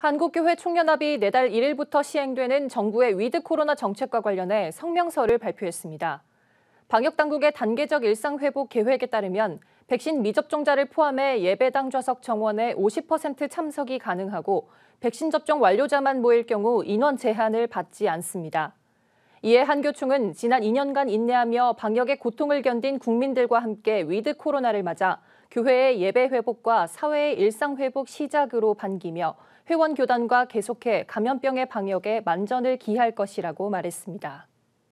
한국교회 총연합이 내달 1일부터 시행되는 정부의 위드 코로나 정책과 관련해 성명서를 발표했습니다. 방역당국의 단계적 일상회복 계획에 따르면 백신 미접종자를 포함해 예배당 좌석 정원의 50% 참석이 가능하고 백신 접종 완료자만 모일 경우 인원 제한을 받지 않습니다. 이에 한교총은 지난 2년간 인내하며 방역의 고통을 견딘 국민들과 함께 위드 코로나를 맞아 교회의 예배 회복과 사회의 일상 회복 시작으로 반기며 회원 교단과 계속해 감염병의 방역에 만전을 기할 것이라고 말했습니다.